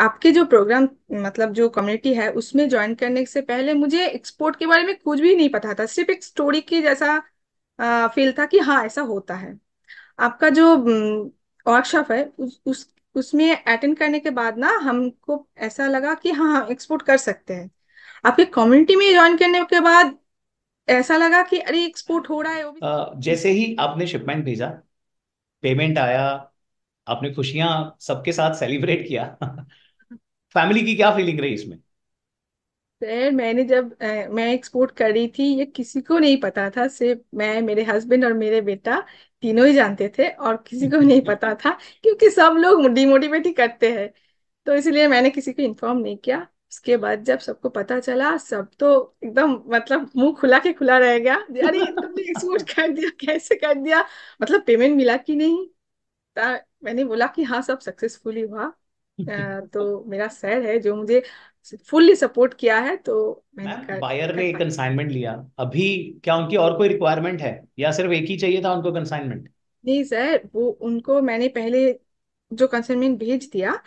आपके जो प्रोग्राम मतलब जो कम्युनिटी है उसमें ज्वाइन करने से पहले मुझे एक्सपोर्ट के बारे में कुछ भी नहीं पता था सिर्फ एक स्टोरी की जैसा फील था कि हाँ ऐसा होता है आपका जो वर्कशॉप है उस, उस उसमें अटेंड करने के बाद ना हमको ऐसा लगा कि हाँ एक्सपोर्ट हाँ, कर सकते हैं आपके कम्युनिटी में ज्वाइन करने के बाद ऐसा लगा कि अरे एक्सपोर्ट हो रहा है भी। जैसे ही आपने शिपमेंट भेजा पेमेंट आया आपने खुशियां सबके साथ सेलिब्रेट किया फैमिली की क्या फीलिंग रही इसमें सर मैंने जब आ, मैं एक्सपोर्ट कर रही थी ये किसी को नहीं पता था सिर्फ मैं मेरे हस्बैंड और मेरे बेटा तीनों ही जानते थे और किसी को नहीं पता था क्योंकि सब लोग डिमोटिवेट ही करते हैं तो इसलिए मैंने किसी को इन्फॉर्म नहीं किया उसके बाद जब सबको पता चला सब तो एकदम मतलब मुंह खुला के खुला रह गया अरे तुमने एक्सपोर्ट कर दिया कैसे कर दिया मतलब पेमेंट मिला कि नहीं मैंने बोला कि हाँ सब सक्सेसफुली हुआ हाँ, तो मेरा सर है जो मुझे फुल्ली सपोर्ट किया है तो मैंने मैम कर, बायर ने एक कंसाइनमेंट लिया अभी क्या उनकी और कोई रिक्वायरमेंट है या सिर्फ एक ही चाहिए था उनको कंसाइनमेंट नहीं सर वो उनको मैंने पहले जो कंसाइनमेंट भेज दिया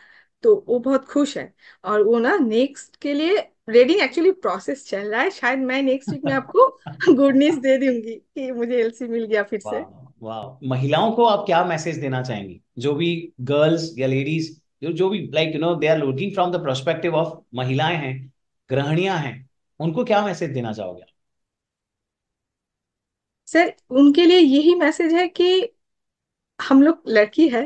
तो वो बहुत खुश है और वो ना नेक्स्ट के लिए रेडिंग एक्चुअली प्रोसेस चल रहा है शायद मैं नेक्स्ट वीक में आपको गुड न्यूज दे दूंगी कि मुझे एलसी मिल गया फिर से वाह महिलाओं को आप क्या मैसेज देना चाहेंगी जो भी गर्ल्स या लेडीज जो भी like you know they are looking from the prospective of महिलाएं हैं ग्रहणिया हैं उनको क्या मैसेज देना चाहोगे सर उनके लिए यही मैसेज है कि हम लोग लड़की है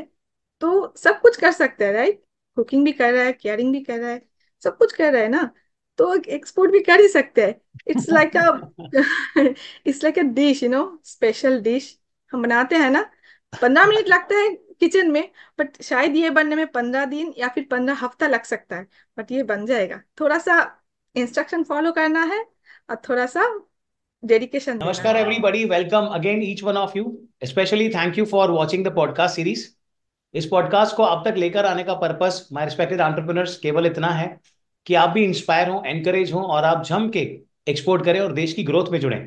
तो सब कुछ कर सकते हैं राइट कुकिंग भी कर रहा है केयरिंग भी कर रहा है सब कुछ कर रहा है ना तो एक्सपोर्ट भी कर ही सकते हैं it's like a it's like a dish you know special dish हम बनाते हैं ना पंद्रह मिनट लगता है किचन में बट शायद ये बनने में पंद्रह दिन या फिर पंद्रह हफ्ता लग सकता है बट ये बन जाएगा थोड़ा सा इंस्ट्रक्शन फॉलो करना है और थोड़ा सा डेडिकेशन नमस्कार everybody welcome again each one of you specially thank you for watching the podcast series इस पॉडकास्ट को आप तक लेकर आने का पर्पस माई रिस्पेक्टेड एंटरप्रेन्योर्स केवल इतना है कि आप भी इंस्पायर हो एनकरेज हो और आप जम के एक्सपोर्ट करें और देश की ग्रोथ में जुड़े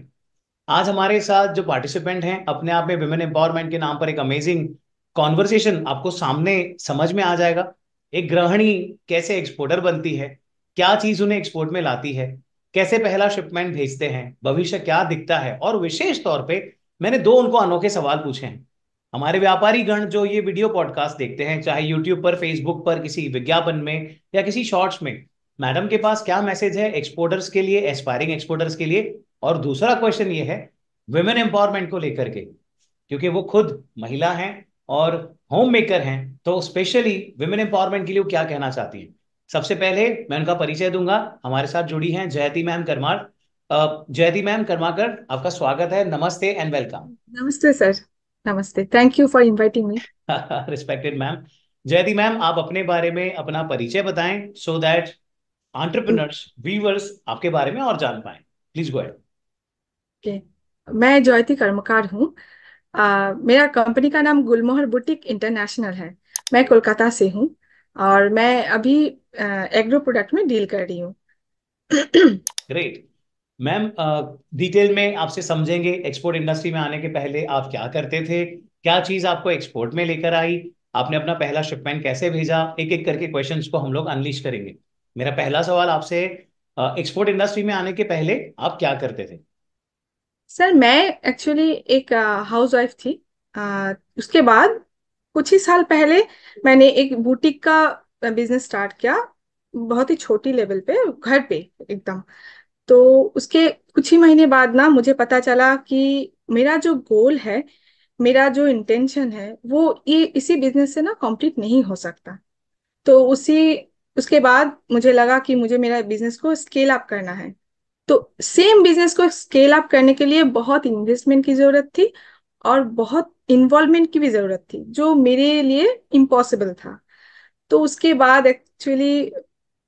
आज हमारे साथ जो पार्टिसिपेंट हैं अपने आप में वुमेन एम्पावरमेंट के नाम पर एक अमेजिंग कॉन्वर्सेशन आपको सामने समझ में आ जाएगा एक ग्रहणी कैसे एक्सपोर्टर बनती है क्या चीज उन्हें एक्सपोर्ट में लाती है कैसे पहला शिपमेंट भेजते हैं भविष्य क्या दिखता है और विशेष तौर पे मैंने दो उनको अनोखे सवाल पूछे हैं हमारे व्यापारी गण जो ये वीडियो पॉडकास्ट देखते हैं चाहे यूट्यूब पर फेसबुक पर किसी विज्ञापन में या किसी शॉर्ट्स में मैडम के पास क्या मैसेज है एक्सपोर्टर्स के लिए एस्पायरिंग एक्सपोर्टर्स के लिए और दूसरा क्वेश्चन ये है वुमेन एम्पावरमेंट को लेकर के क्योंकि वो खुद महिला हैं और होम मेकर हैं तो स्पेशली वुमेन एम्पावरमेंट के लिए वो क्या कहना चाहती हैं सबसे पहले मैं उनका परिचय दूंगा हमारे साथ जुड़ी हैं जयती मैम करमार जयती मैम करमाकर आपका स्वागत है नमस्ते एंड वेलकम नमस्ते सर नमस्ते thank you for inviting me respected ma'am Jayati ma'am आप अपने बारे में अपना परिचय बताएं सो दैट एंटरप्रेन्योर्स व्यूअर्स आपके बारे में और जान पाए प्लीज गो एड मैं जयती कर्मकार हूँ Uh, मेरा कंपनी का नाम गुलमोहर बुटीक इंटरनेशनल है मैं कोलकाता से हूँ और मैं अभी एग्रो uh, प्रोडक्ट में डील कर रही हूँ ग्रेट मैम डिटेल में आपसे समझेंगे एक्सपोर्ट इंडस्ट्री में आने के पहले आप क्या करते थे क्या चीज आपको एक्सपोर्ट में लेकर आई आपने अपना पहला शिपमेंट कैसे भेजा एक एक करके क्वेश्चंस को हम लोग अनलिश करेंगे मेरा पहला सवाल आपसे एक्सपोर्ट इंडस्ट्री में आने के पहले आप क्या करते थे सर मैं एक्चुअली एक हाउस वाइफ थी आ, उसके बाद कुछ ही साल पहले मैंने एक बुटीक का बिजनेस स्टार्ट किया बहुत ही छोटी लेवल पे घर पे एकदम तो उसके कुछ ही महीने बाद ना मुझे पता चला कि मेरा जो गोल है मेरा जो इंटेंशन है वो ये इसी बिजनेस से ना कंप्लीट नहीं हो सकता तो उसी उसके बाद मुझे लगा कि मुझे मेरा बिजनेस को स्केल अप करना है तो सेम बिजनेस को स्केल अप करने के लिए बहुत इन्वेस्टमेंट की जरूरत थी और बहुत इन्वॉल्वमेंट की भी जरूरत थी जो मेरे लिए इम्पॉसिबल था तो उसके बाद एक्चुअली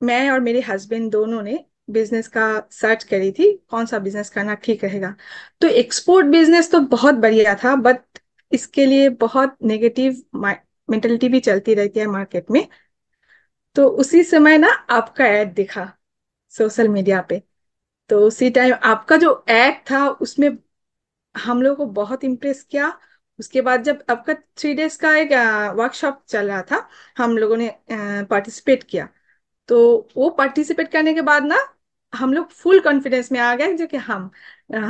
मैं और मेरे हस्बैंड दोनों ने बिजनेस का सर्च करी थी कौन सा बिजनेस करना ठीक रहेगा तो एक्सपोर्ट बिजनेस तो बहुत बढ़िया था बट इसके लिए बहुत नेगेटिव मेंटेलिटी भी चलती रहती है मार्केट में तो उसी समय ना आपका ऐड दिखा सोशल मीडिया पे तो उसी टाइम आपका जो एक्ट था उसमें हम लोग को बहुत इम्प्रेस किया उसके बाद जब आपका थ्री डेज का एक वर्कशॉप चल रहा था हम लोगों ने पार्टिसिपेट किया तो वो पार्टिसिपेट करने के बाद ना हम लोग फुल कॉन्फिडेंस में आ गए जो कि हम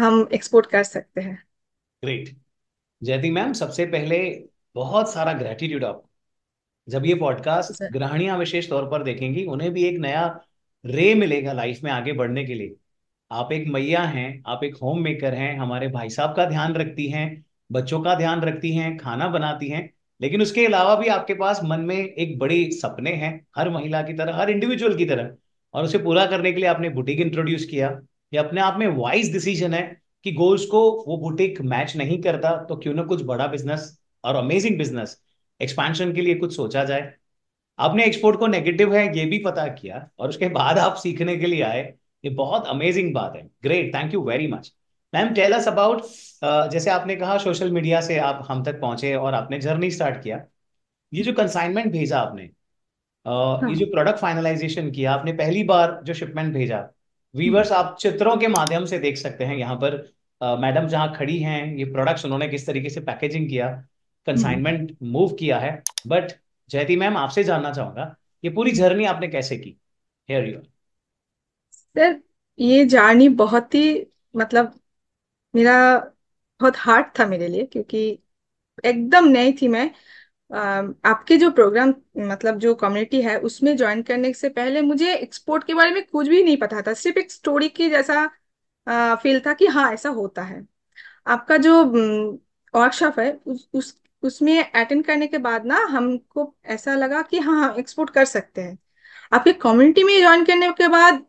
हम एक्सपोर्ट कर सकते हैं ग्रेट जयती मैम सबसे पहले बहुत सारा ग्रेटिट्यूड आप जब ये पॉडकास्ट ग्रहणिया विशेष तौर पर देखेंगी उन्हें भी एक नया रे मिलेगा लाइफ में आगे बढ़ने के लिए आप एक मैया हैं आप एक होम मेकर हैं हमारे भाई साहब का ध्यान रखती हैं बच्चों का ध्यान रखती हैं खाना बनाती हैं लेकिन उसके अलावा भी आपके पास मन में एक बड़े सपने हैं हर महिला की तरह हर इंडिविजुअल की तरह और उसे पूरा करने के लिए आपने बुटीक इंट्रोड्यूस किया ये अपने आप में वाइज डिसीजन है कि गोल्स को वो बुटीक मैच नहीं करता तो क्यों ना कुछ बड़ा बिजनेस और अमेजिंग बिजनेस एक्सपेंशन के लिए कुछ सोचा जाए आपने एक्सपोर्ट को नेगेटिव है ये भी पता किया और उसके बाद आप सीखने के लिए आए ये बहुत अमेजिंग बात है great thank you very much ma'am tell us about जैसे आपने कहा सोशल मीडिया से आप हम तक पहुंचे और आपने जर्नी स्टार्ट किया ये जो कंसाइनमेंट भेजा आपने uh, हाँ. ये जो प्रोडक्ट हाँ। फाइनलाइजेशन किया आपने पहली बार जो शिपमेंट भेजा वीवर्स आप चित्रों के माध्यम से देख सकते हैं यहाँ पर मैडम uh, जहाँ खड़ी हैं ये प्रोडक्ट्स उन्होंने किस तरीके से पैकेजिंग किया कंसाइनमेंट मूव किया है बट जयती मैम आपसे जानना चाहूंगा ये पूरी जर्नी आपने कैसे की हेयर यू सर ये जर्नी बहुत ही मतलब मेरा बहुत हार्ड था मेरे लिए क्योंकि एकदम नई थी मैं आपके जो प्रोग्राम मतलब जो कम्युनिटी है उसमें ज्वाइन करने से पहले मुझे एक्सपोर्ट के बारे में कुछ भी नहीं पता था सिर्फ एक स्टोरी की जैसा फील था कि हाँ ऐसा होता है आपका जो वर्कशॉप है उस, उस उसमें अटेंड करने के बाद ना हमको ऐसा लगा कि हाँ हम एक्सपोर्ट कर सकते हैं आपके कम्युनिटी में ज्वाइन करने के बाद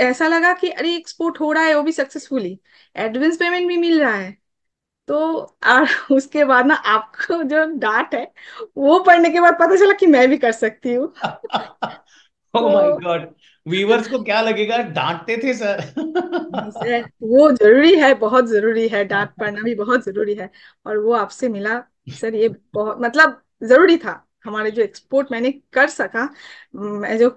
ऐसा लगा कि अरे एक्सपोर्ट हो रहा है वो भी सक्सेसफुली एडवांस पेमेंट भी मिल रहा है तो और उसके बाद ना आपको जो डाट है वो पढ़ने के बाद पता चला कि मैं भी कर सकती हूँ ओह माय गॉड व्यूअर्स को क्या लगेगा डांटते थे सर वो जरूरी है बहुत जरूरी है डांट पढ़ना भी बहुत जरूरी है और वो आपसे मिला सर ये बहुत मतलब जरूरी था हमारे जो एक्सपोर्ट मैंने कर सका मैं जो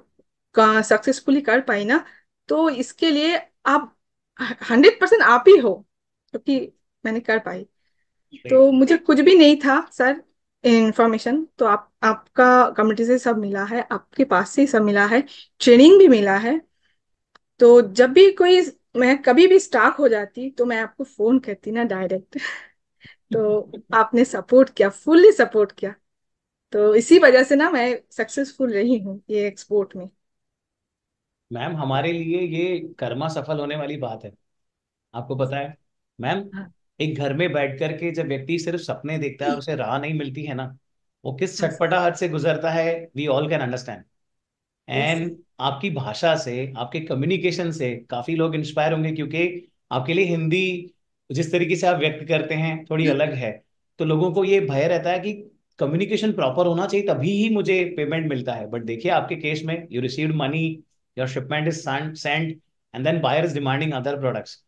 सक्सेसफुली कर पाई ना तो इसके लिए आप हंड्रेड परसेंट आप ही हो क्योंकि तो मैंने कर पाई तो मुझे कुछ भी नहीं था सर इन्फॉर्मेशन तो आप आपका कम्युनिटी से सब मिला है आपके पास से सब मिला है ट्रेनिंग भी मिला है तो जब भी कोई मैं कभी भी स्टाक हो जाती तो मैं आपको फोन करती ना डायरेक्ट तो आपने सपोर्ट किया फुल्ली सपोर्ट किया तो इसी वजह से ना मैं सक्सेसफुल रही हूँ ये एक्सपोर्ट में मैम हमारे लिए ये कर्मा सफल होने वाली बात है आपको पता है मैम हाँ। एक घर में बैठ करके जब व्यक्ति सिर्फ सपने देखता है उसे राह नहीं मिलती है ना वो किस हाँ। चटपटा हद से गुजरता है we all can understand and आपकी भाषा से आपके कम्युनिकेशन से काफी लोग इंस्पायर होंगे क्योंकि आपके लिए हिंदी जिस तरीके से आप व्यक्त करते हैं थोड़ी अलग है तो लोगों को ये भय रहता है कि कम्युनिकेशन प्रॉपर होना चाहिए तभी ही मुझे पेमेंट मिलता है बट देखिए आपके केस में you receive money your shipment is sent and then buyer is demanding other products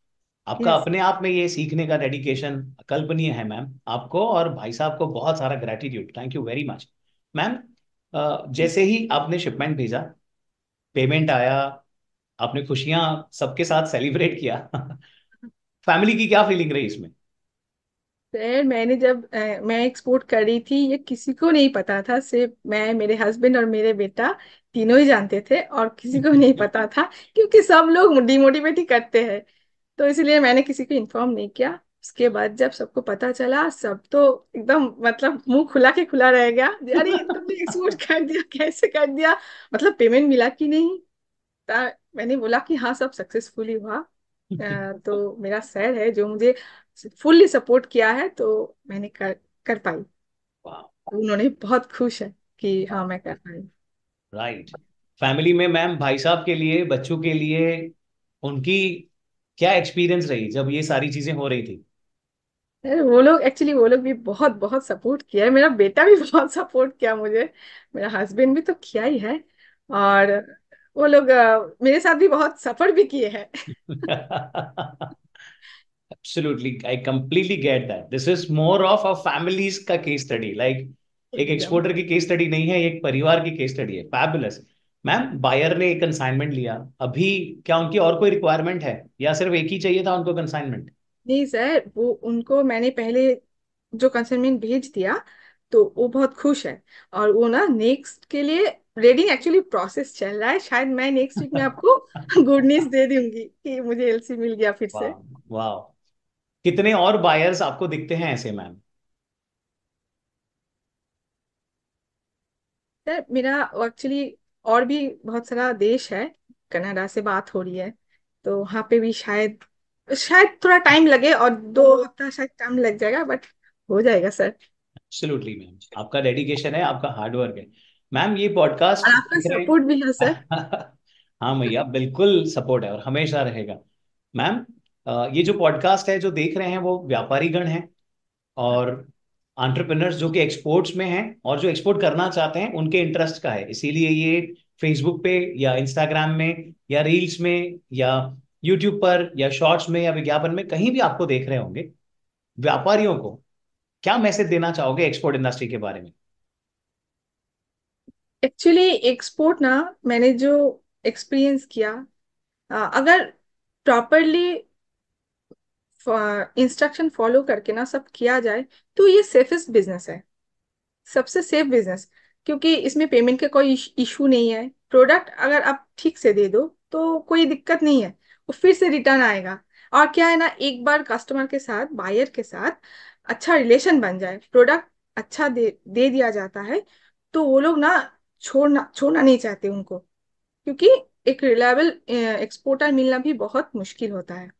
आपका yes. अपने आप में ये सीखने का डेडिकेशन कल्पनीय है मैम आपको और भाई साहब को बहुत सारा gratitude thank you very much ma'am जैसे ही आपने शिपमेंट भेजा पेमेंट आया आपने खुशियां सबके साथ सेलिब्रेट किया फैमिली की क्या फीलिंग रही इसमें सर मैंने जब आ, मैं एक्सपोर्ट कर रही थी ये किसी को नहीं पता था सिर्फ मैं मेरे हस्बैंड और मेरे बेटा तीनों ही जानते थे और किसी को नहीं पता था क्योंकि सब लोग डिमोटिवेट ही करते हैं तो इसलिए मैंने किसी को इन्फॉर्म नहीं किया उसके बाद जब सबको पता चला सब तो एकदम मतलब मुंह खुला के खुला रह गया अरे तुमने एक्सपोर्ट कर दिया कैसे कर दिया मतलब पेमेंट मिला कि नहीं ता- मैंने बोला कि हाँ सब सक्सेसफुली हुआ अ, तो मेरा सर है जो मुझे फुल्ली सपोर्ट किया है तो मैंने कर कर पाई तो उन्होंने बहुत खुश है कि हाँ मैं कर पाई राइट right. फैमिली में मैम भाई साहब के लिए बच्चों के लिए उनकी क्या एक्सपीरियंस रही जब ये सारी चीजें हो रही थी वो लोग एक्चुअली वो लोग भी बहुत बहुत सपोर्ट किया है मेरा बेटा भी बहुत सपोर्ट किया मुझे मेरा हस्बैंड भी तो किया ही है और वो लोग मेरे साथ भी बहुत सफर भी किए हैं absolutely i completely get that this is more of a families ka case study like एक एक्सपोर्टर की केस स्टडी नहीं है एक परिवार की केस स्टडी है फैबुलस मैम बायर ने एक कंसाइनमेंट लिया अभी क्या उनकी और कोई रिक्वायरमेंट है या सिर्फ एक ही चाहिए था उनको कंसाइनमेंट नहीं सर वो उनको मैंने पहले जो कंसाइनमेंट भेज दिया तो वो बहुत खुश है और वो ना नेक्स्ट के लिए रेडिंग एक्चुअली प्रोसेस चल रहा है शायद मैं नेक्स्ट वीक में आपको गुड न्यूज दे दूंगी कि मुझे एलसी मिल गया फिर से वाह कितने और बायर्स आपको दिखते हैं ऐसे मैम सर मेरा एक्चुअली और भी बहुत सारा देश है कनाडा से बात हो रही है तो वहां पे भी शायद शायद थोड़ा टाइम लगे और दो हफ्ता शायद टाइम लग जाएगा बट हो जाएगा सर एब्सोल्युटली मैम आपका डेडिकेशन है आपका हार्ड वर्क है मैम ये पॉडकास्ट आपका सपोर्ट भी है सर हाँ भैया बिल्कुल सपोर्ट है और हमेशा रहेगा मैम ये जो पॉडकास्ट है जो देख रहे हैं वो व्यापारी गण हैं और आंट्रप्रनर्स जो कि एक्सपोर्ट्स में हैं और जो एक्सपोर्ट करना चाहते हैं उनके इंटरेस्ट का है इसीलिए ये फेसबुक पे या इंस्टाग्राम में या रील्स में या यूट्यूब पर या शॉर्ट्स में या विज्ञापन में कहीं भी आपको देख रहे होंगे व्यापारियों को क्या मैसेज देना चाहोगे एक्सपोर्ट इंडस्ट्री के बारे में एक्चुअली एक्सपोर्ट ना मैंने जो एक्सपीरियंस किया अगर प्रॉपरली इंस्ट्रक्शन फॉलो करके ना सब किया जाए तो ये सेफेस्ट बिजनेस है सबसे सेफ बिजनेस क्योंकि इसमें पेमेंट का कोई इशू नहीं है प्रोडक्ट अगर आप ठीक से दे दो तो कोई दिक्कत नहीं है वो फिर से रिटर्न आएगा और क्या है ना एक बार कस्टमर के साथ बायर के साथ अच्छा रिलेशन बन जाए प्रोडक्ट अच्छा दे दे दिया जाता है तो वो लोग ना छोड़ना छोड़ना नहीं चाहते उनको क्योंकि एक रिलायबल एक्सपोर्टर मिलना भी बहुत मुश्किल होता है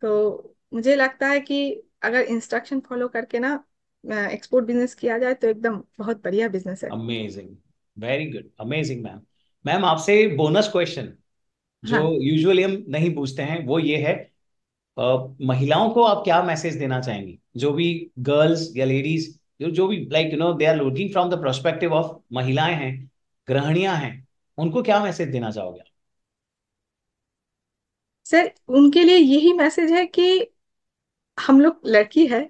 तो मुझे लगता है कि अगर इंस्ट्रक्शन फॉलो करके ना एक्सपोर्ट बिजनेस किया जाए तो एकदम बहुत बढ़िया बिजनेस है amazing very good amazing ma'am ma'am आपसे बोनस क्वेश्चन जो यूजुअली हाँ। हम नहीं पूछते हैं वो ये है Uh, महिलाओं को आप क्या मैसेज देना चाहेंगी जो भी गर्ल्स या लेडीज जो जो भी like you know they are looking from the prospective of महिलाएं हैं गृहणियां हैं उनको क्या मैसेज देना चाहोगे सर उनके लिए यही मैसेज है कि हम लोग लड़की है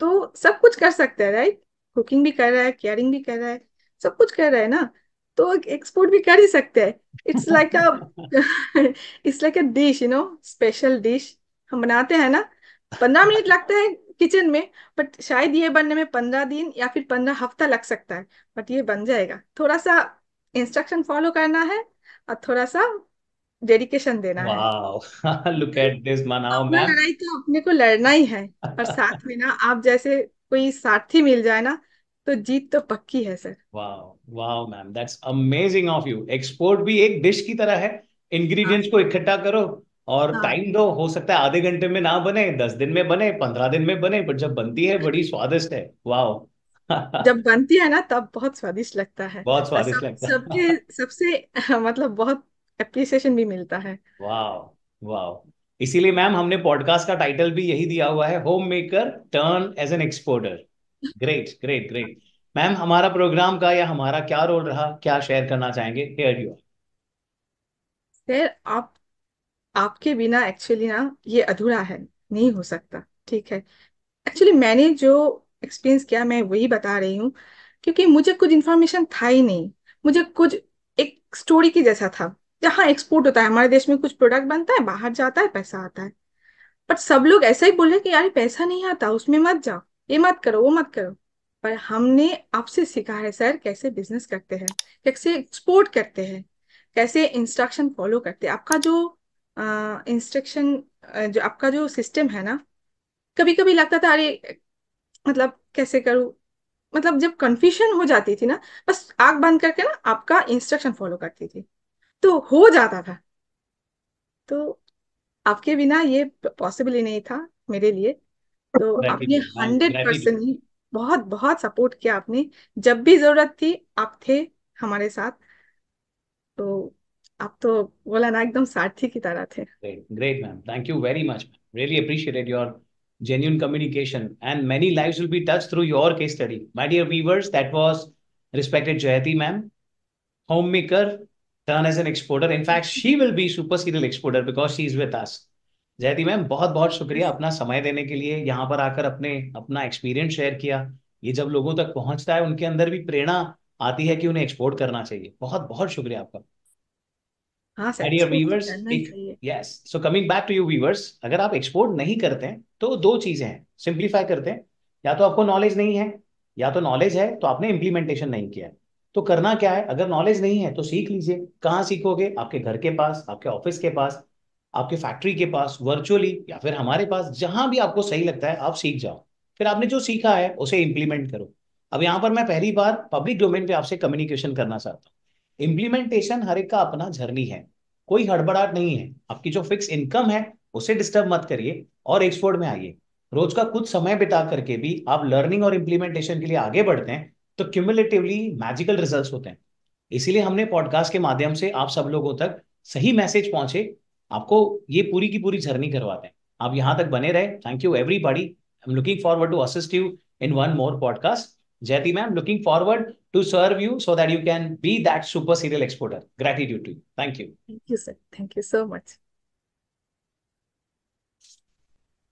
तो सब कुछ कर सकते हैं राइट कुकिंग भी कर रहा है केयरिंग भी कर रहा है सब कुछ कर रहा है ना तो एक्सपोर्ट भी कर ही सकते हैं it's like a it's like a dish you know special dish हम बनाते हैं ना पंद्रह मिनट लगता है किचन में बट शायद ये बनने में पंद्रह दिन या फिर पंद्रह हफ्ता लग सकता है बट ये बन जाएगा थोड़ा सा इंस्ट्रक्शन फॉलो करना है और थोड़ा सा डेडिकेशन देना है लुक एट दिस मनाओ मैम लड़ाई तो अपने को लड़ना ही है और साथ में ना आप जैसे कोई साथी मिल जाए ना तो जीत तो पक्की है sir wow wow ma'am that's amazing of you export भी एक डिश की तरह है इंग्रेडिएंट्स हाँ। को इकट्ठा करो और टाइम हाँ। दो हो सकता है आधे घंटे में ना बने दस दिन में बने पंद्रह दिन में बने बट जब बनती है बड़ी स्वादिष्ट है वाओ जब बनती है ना तब बहुत स्वादिष्ट लगता है बहुत स्वादिष्ट सब, लगता है सबके सबसे मतलब बहुत एप्रिसिएशन भी मिलता है वाओ वाओ इसीलिए मैम हमने पॉडकास्ट का टाइटल भी यही दिया हुआ है homemaker turn as an exporter great great great ma'am हमारा प्रोग्राम का या हमारा क्या रोल रहा क्या शेयर करना चाहेंगे हेयर यू सर आप आपके बिना एक्चुअली ना ये अधूरा है नहीं हो सकता ठीक है एक्चुअली मैंने जो एक्सपीरियंस किया मैं वही बता रही हूँ क्योंकि मुझे कुछ इन्फॉर्मेशन था ही नहीं मुझे कुछ एक स्टोरी की जैसा था जहाँ एक्सपोर्ट होता है हमारे देश में कुछ प्रोडक्ट बनता है बाहर जाता है पैसा आता है पर सब लोग ऐसा ही बोले कि यार पैसा नहीं आता उसमें मत जाओ ये मत करो वो मत करो पर हमने आपसे सीखा है सर कैसे बिजनेस करते हैं कैसे एक्सपोर्ट करते हैं कैसे इंस्ट्रक्शन फॉलो करते हैं आपका जो इंस्ट्रक्शन जो आपका जो सिस्टम है ना कभी कभी लगता था अरे मतलब कैसे करूँ मतलब जब कंफ्यूशन हो जाती थी ना बस आग बंद करके ना आपका इंस्ट्रक्शन फॉलो करती थी तो हो जाता था तो आपके बिना ये पॉसिबल ही नहीं था मेरे लिए तो आपने हंड्रेड परसेंट ही बहुत बहुत सपोर्ट किया आपने जब भी जरूरत थी आप थे हमारे साथ तो आप तो बोला ना एकदम सारथी की तरह थे great ma'am thank you very much really appreciated your genuine communication and many lives will be touched through your case study my dear viewers that was respected jayati ma'am homemaker turn as an exporter in fact she will be super serial exporter because she is with us Jayati ma'am बहुत बहुत शुक्रिया अपना समय देने के लिए यहाँ पर आकर अपने अपना एक्सपीरियंस शेयर किया ये जब लोगों तक पहुंचता है उनके अंदर भी प्रेरणा आती है कि उन्हें एक्सपोर्ट करना चाहिए बहुत बहुत शुक्रिया आपका हाँ sir viewers yes so coming back to you viewers अगर आप एक्सपोर्ट नहीं करते हैं तो दो चीजें हैं सिंप्लीफाई करते हैं या तो आपको नॉलेज नहीं है या तो नॉलेज है तो आपने इम्प्लीमेंटेशन नहीं किया है तो करना क्या है अगर नॉलेज नहीं है तो सीख लीजिए कहाँ सीखोगे आपके घर के पास आपके ऑफिस के पास आपके फैक्ट्री के पास वर्चुअली या फिर हमारे पास जहां भी आपको सही लगता है आप सीख जाओ फिर आपने जो सीखा है उसे इम्प्लीमेंट करो अब यहाँ पर मैं पहली बार पब्लिक डोमेन पे आपसे कम्युनिकेशन करना चाहता हूँ इम्प्लीमेंटेशन हर एक का अपना जर्नी है कोई हड़बड़ाहट नहीं है आपकी जो फिक्स इनकम है उसे डिस्टर्ब मत करिए और एक्सपोर्ट में आइए रोज का कुछ समय बिता करके भी आप लर्निंग और इम्प्लीमेंटेशन के लिए आगे बढ़ते हैं तो क्यूमुलेटिवली मैजिकल रिजल्ट होते हैं इसीलिए हमने पॉडकास्ट के माध्यम से आप सब लोगों तक सही मैसेज पहुंचे आपको ये पूरी की पूरी जर्नी करवाते हैं आप यहां तक बने रहे thank you everybody I am looking forward to assist you in one more podcast Jayati ma'am looking forward to serve you so that you can be that super serial exporter gratitude to you thank you thank you sir thank you so much